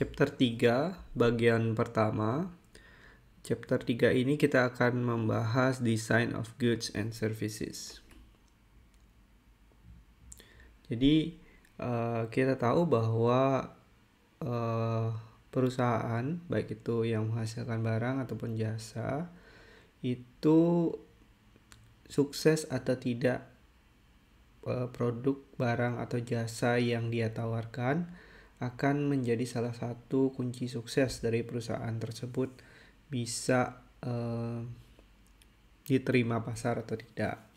chapter 3 bagian pertama. Chapter 3 ini kita akan membahas design of goods and services. Jadi uh, kita tahu bahwa uh, perusahaan baik itu yang menghasilkan barang ataupun jasa itu sukses atau tidak eh, produk barang atau jasa yang dia tawarkan akan menjadi salah satu kunci sukses dari perusahaan tersebut bisa eh, diterima pasar atau tidak.